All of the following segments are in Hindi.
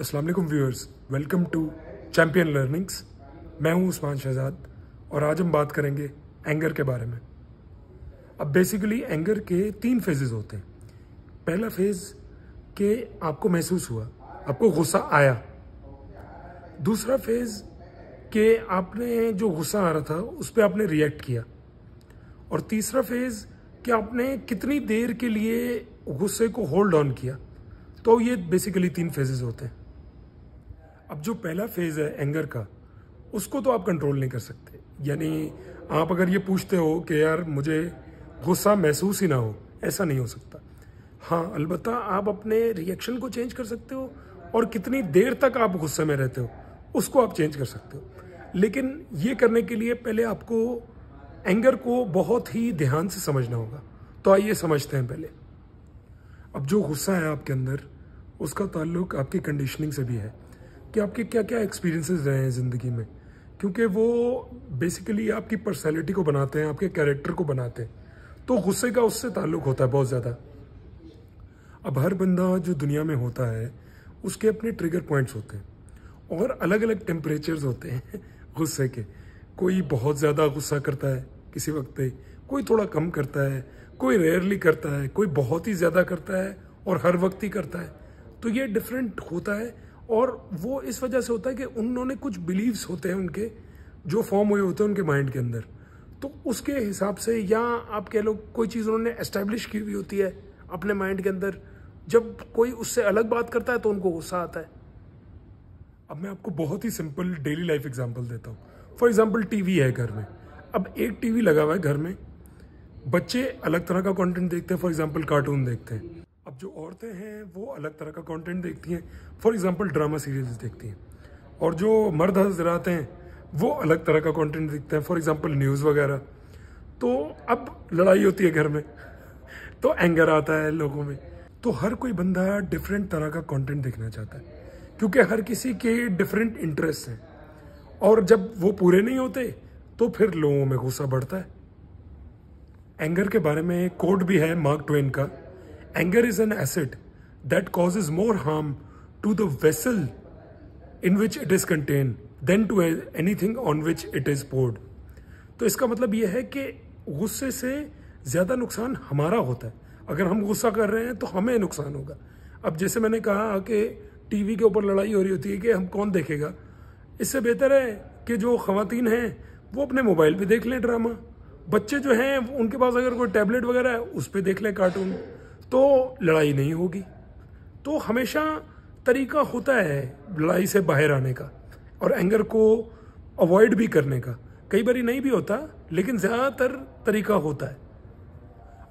अस्सलाम वालेकुम viewers welcome to champion learnings मैं हूं उस्मान शहजाद और आज हम बात करेंगे एंगर के बारे में अब बेसिकली एंगर के तीन फेजेस होते हैं पहला फेज के आपको महसूस हुआ आपको गुस्सा आया दूसरा फेज के आपने जो गुस्सा आ रहा था उस पर आपने रिएक्ट किया और तीसरा फेज कि आपने कितनी देर के लिए गुस्से को होल्ड ऑन किया तो ये बेसिकली तीन फेजेस होते हैं अब जो पहला फेज है एंगर का उसको तो आप कंट्रोल नहीं कर सकते यानी आप अगर ये पूछते हो कि यार मुझे गुस्सा महसूस ही ना हो ऐसा नहीं हो सकता हाँ अलबत् आप अपने रिएक्शन को चेंज कर सकते हो और कितनी देर तक आप गुस्से में रहते हो उसको आप चेंज कर सकते हो लेकिन ये करने के लिए पहले आपको एंगर को बहुत ही ध्यान से समझना होगा तो आइए समझते हैं पहले अब जो गुस्सा है आपके अंदर उसका ताल्लुक आपकी कंडीशनिंग से भी है कि आपके क्या क्या एक्सपीरियंसेस रहे हैं ज़िंदगी में क्योंकि वो बेसिकली आपकी पर्सनैलिटी को बनाते हैं आपके कैरेक्टर को बनाते हैं तो गुस्से का उससे ताल्लुक होता है बहुत ज़्यादा अब हर बंदा जो दुनिया में होता है उसके अपने ट्रिगर पॉइंट्स होते हैं और अलग अलग टेम्परेचर्स होते हैं गुस्से के कोई बहुत ज़्यादा गुस्सा करता है किसी वक्त पे कोई थोड़ा कम करता है कोई रेयरली करता है कोई बहुत ही ज़्यादा करता है और हर वक्त ही करता है तो ये डिफरेंट होता है और वो इस वजह से होता है कि उन्होंने कुछ बिलीव्स होते हैं उनके जो फॉर्म हुए होते हैं उनके माइंड के अंदर तो उसके हिसाब से या आप कह लो कोई चीज़ उन्होंने एस्टेब्लिश की हुई होती है अपने माइंड के अंदर जब कोई उससे अलग बात करता है तो उनको गुस्सा आता है अब मैं आपको बहुत ही सिंपल डेली लाइफ एग्जाम्पल देता हूँ फॉर एग्जाम्पल टीवी है घर में अब एक टीवी लगा हुआ है घर में बच्चे अलग तरह का कंटेंट देखते हैं फॉर एग्जाम्पल कार्टून देखते हैं अब जो औरतें हैं वो अलग तरह का कंटेंट देखती हैं फॉर एग्जांपल ड्रामा सीरीज देखती हैं और जो मर्द हजरात हैं वो अलग तरह का कंटेंट देखते हैं फॉर एग्जांपल न्यूज़ वगैरह तो अब लड़ाई होती है घर में तो एंगर आता है लोगों में तो हर कोई बंदा डिफरेंट तरह का कॉन्टेंट देखना चाहता है क्योंकि हर किसी के डिफरेंट इंटरेस्ट हैं और जब वो पूरे नहीं होते तो फिर लोगों में गुस्सा बढ़ता है एंगर के बारे में कोड भी है मार्क ट्वेन का anger is an acid that causes more harm to the vessel in which it is contained than to anything on which it is poured. तो इसका मतलब यह है कि गुस्से से ज़्यादा नुकसान हमारा होता है अगर हम गुस्सा कर रहे हैं तो हमें नुकसान होगा अब जैसे मैंने कहा कि टीवी के ऊपर लड़ाई हो रही होती है कि हम कौन देखेगा इससे बेहतर है कि जो खातन हैं वो अपने मोबाइल पे देख लें ड्रामा बच्चे जो हैं उनके पास अगर कोई टैबलेट वगैरह है उस पर देख लें कार्टून तो लड़ाई नहीं होगी तो हमेशा तरीका होता है लड़ाई से बाहर आने का और एंगर को अवॉइड भी करने का कई बारी नहीं भी होता लेकिन ज़्यादातर तरीका होता है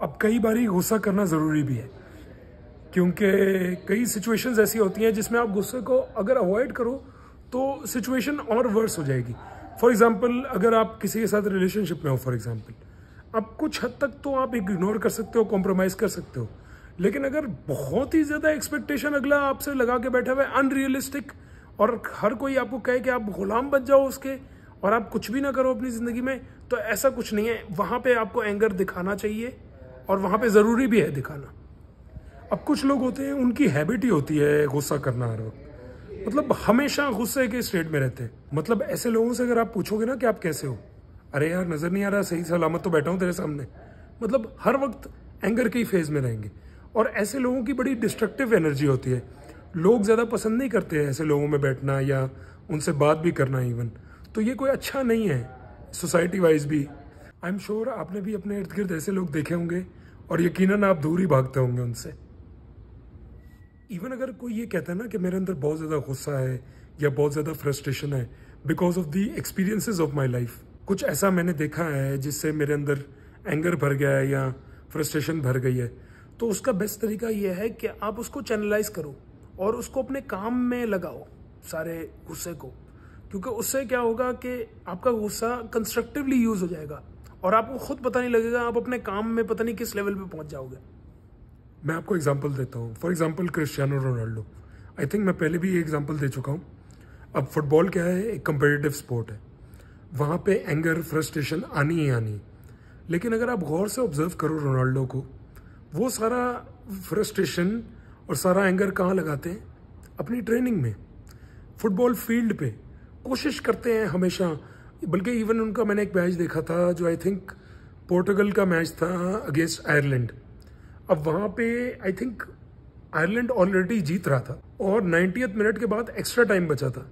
अब कई बारी गुस्सा करना ज़रूरी भी है क्योंकि कई सिचुएशंस ऐसी होती हैं जिसमें आप गुस्से को अगर अवॉइड करो तो सिचुएशन और वर्स हो जाएगी फॉर एग्ज़ाम्पल अगर आप किसी के साथ रिलेशनशिप में हो फॉर एग्ज़ाम्पल अब कुछ हद तक तो आप इग्नोर कर सकते हो कॉम्प्रोमाइज़ कर सकते हो लेकिन अगर बहुत ही ज़्यादा एक्सपेक्टेशन अगला आपसे लगा के बैठा हुआ है अनरियलिस्टिक और हर कोई आपको कहे कि आप गुलाम बन जाओ उसके और आप कुछ भी ना करो अपनी ज़िंदगी में तो ऐसा कुछ नहीं है वहाँ पे आपको एंगर दिखाना चाहिए और वहाँ पे ज़रूरी भी है दिखाना अब कुछ लोग होते हैं उनकी हैबिट ही होती है गुस्सा करना हर वक्त मतलब हमेशा गुस्से के स्टेट में रहते हैं मतलब ऐसे लोगों से अगर आप पूछोगे ना कि आप कैसे हो अरे यार नज़र नहीं आ रहा सही सलामत तो बैठा हूँ तेरे सामने मतलब हर वक्त एंगर के ही फेज में रहेंगे और ऐसे लोगों की बड़ी डिस्ट्रक्टिव एनर्जी होती है लोग ज़्यादा पसंद नहीं करते हैं ऐसे लोगों में बैठना या उनसे बात भी करना इवन तो ये कोई अच्छा नहीं है सोसाइटी वाइज भी आई एम श्योर आपने भी अपने इर्द गिर्द ऐसे लोग देखे होंगे और यकीनन आप दूर ही भागते होंगे उनसे इवन अगर कोई ये कहता है ना कि मेरे अंदर बहुत ज़्यादा गुस्सा है या बहुत ज़्यादा फ्रस्ट्रेशन है because of the experiences of my life कुछ ऐसा मैंने देखा है जिससे मेरे अंदर एंगर भर गया है या फ्रस्ट्रेशन भर गई है तो उसका बेस्ट तरीका यह है कि आप उसको चैनलाइज करो और उसको अपने काम में लगाओ सारे गुस्से को क्योंकि उससे क्या होगा कि आपका गुस्सा कंस्ट्रक्टिवली यूज़ हो जाएगा और आपको खुद पता नहीं लगेगा आप अपने काम में पता नहीं किस लेवल पे पहुंच जाओगे मैं आपको एग्जांपल देता हूँ for example Cristiano Ronaldo I think मैं पहले भी ये एग्जांपल दे चुका हूँ अब फुटबॉल क्या है एक कंपेटिटिव स्पोर्ट है वहाँ पे एंगर फ्रस्ट्रेशन आनी ही आनी लेकिन अगर आप गौर से ऑब्जर्व करो रोनाल्डो को वो सारा फ्रस्ट्रेशन और सारा एंगर कहाँ लगाते हैं अपनी ट्रेनिंग में फुटबॉल फील्ड पे कोशिश करते हैं हमेशा बल्कि इवन उनका मैंने एक मैच देखा था जो आई थिंक पोर्टुगल का मैच था अगेंस्ट आयरलैंड अब वहाँ पे आई थिंक आयरलैंड ऑलरेडी जीत रहा था और नाइन्टी मिनट के बाद एक्स्ट्रा टाइम बचा था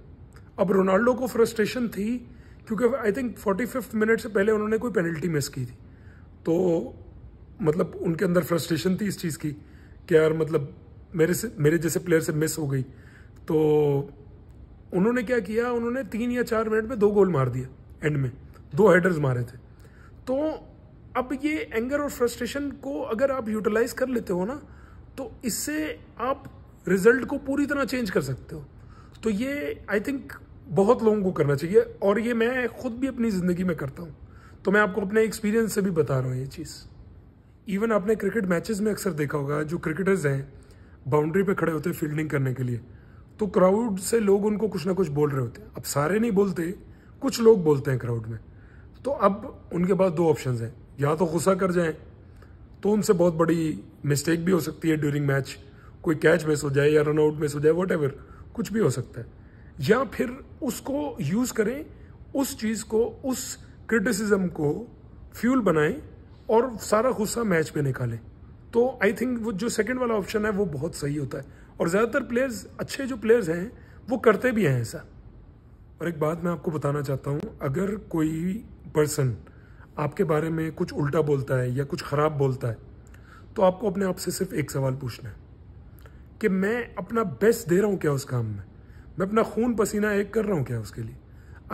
अब रोनाल्डो को फ्रस्ट्रेशन थी क्योंकि I think forty fifth minute से पहले उन्होंने कोई पेनल्टी मिस की थी तो मतलब उनके अंदर फ्रस्ट्रेशन थी इस चीज़ की कि यार मतलब मेरे से मेरे जैसे प्लेयर से मिस हो गई तो उन्होंने क्या किया उन्होंने तीन या चार मिनट में दो गोल मार दिए एंड में दो हेडर्स मारे थे तो अब ये एंगर और फ्रस्ट्रेशन को अगर आप यूटिलाइज कर लेते हो ना तो इससे आप रिजल्ट को पूरी तरह चेंज कर सकते हो तो ये आई थिंक बहुत लोगों को करना चाहिए और ये मैं खुद भी अपनी ज़िंदगी में करता हूँ तो मैं आपको अपने एक्सपीरियंस से भी बता रहा हूँ ये चीज़ इवन आपने क्रिकेट मैचेस में अक्सर देखा होगा जो क्रिकेटर्स हैं बाउंड्री पे खड़े होते हैं फील्डिंग करने के लिए तो क्राउड से लोग उनको कुछ ना कुछ बोल रहे होते हैं अब सारे नहीं बोलते कुछ लोग बोलते हैं क्राउड में तो अब उनके पास दो ऑप्शन हैं या तो गुस्सा कर जाएं तो उनसे बहुत बड़ी मिस्टेक भी हो सकती है ड्यूरिंग मैच कोई कैच मिस हो जाए या रनआउट मिस हो जाए वट कुछ भी हो सकता है या फिर उसको यूज़ करें उस चीज़ को उस क्रिटिसिज्म को फ्यूल बनाएं और सारा गुस्सा मैच पे निकालें तो आई थिंक वो जो सेकंड वाला ऑप्शन है वो बहुत सही होता है और ज़्यादातर प्लेयर्स अच्छे जो प्लेयर्स हैं वो करते भी हैं ऐसा और एक बात मैं आपको बताना चाहता हूँ अगर कोई पर्सन आपके बारे में कुछ उल्टा बोलता है या कुछ ख़राब बोलता है तो आपको अपने आप से सिर्फ एक सवाल पूछना है कि मैं अपना बेस्ट दे रहा हूँ क्या उस काम में मैं अपना खून पसीना एक कर रहा हूँ क्या उसके लिए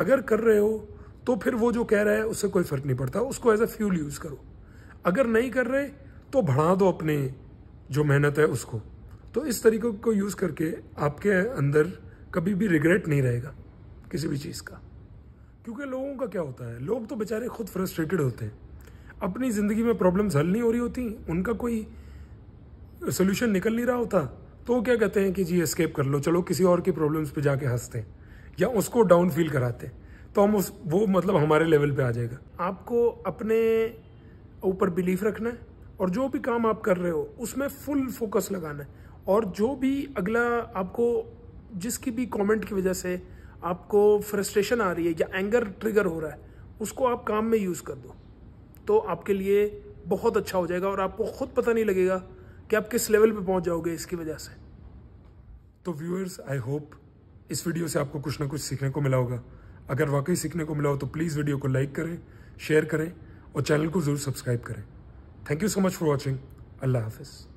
अगर कर रहे हो तो फिर वो जो कह रहा है उससे कोई फ़र्क नहीं पड़ता उसको एज अ फ्यूल यूज़ करो अगर नहीं कर रहे तो बढ़ा दो अपने जो मेहनत है उसको तो इस तरीके को यूज़ करके आपके अंदर कभी भी रिग्रेट नहीं रहेगा किसी भी चीज़ का क्योंकि लोगों का क्या होता है लोग तो बेचारे खुद फ्रस्ट्रेटेड होते हैं अपनी ज़िंदगी में प्रॉब्लम्स हल नहीं हो रही होती उनका कोई सोल्यूशन निकल नहीं रहा होता तो क्या कहते हैं कि जी एस्केप कर लो चलो किसी और की प्रॉब्लम्स पे जाके हंसते हैं या उसको डाउन फील कराते हैं तो हम उस वो मतलब हमारे लेवल पे आ जाएगा आपको अपने ऊपर बिलीफ रखना है और जो भी काम आप कर रहे हो उसमें फुल फोकस लगाना है और जो भी अगला आपको जिसकी भी कमेंट की वजह से आपको फ्रस्ट्रेशन आ रही है या एंगर ट्रिगर हो रहा है उसको आप काम में यूज़ कर दो तो आपके लिए बहुत अच्छा हो जाएगा और आपको खुद पता नहीं लगेगा कि आप किस लेवल पे पहुंच जाओगे इसकी वजह से तो व्यूअर्स आई होप इस वीडियो से आपको कुछ ना कुछ सीखने को मिला होगा अगर वाकई सीखने को मिला हो तो प्लीज़ वीडियो को लाइक करें शेयर करें और चैनल को ज़रूर सब्सक्राइब करें thank you so much for watching अल्लाह हाफिज़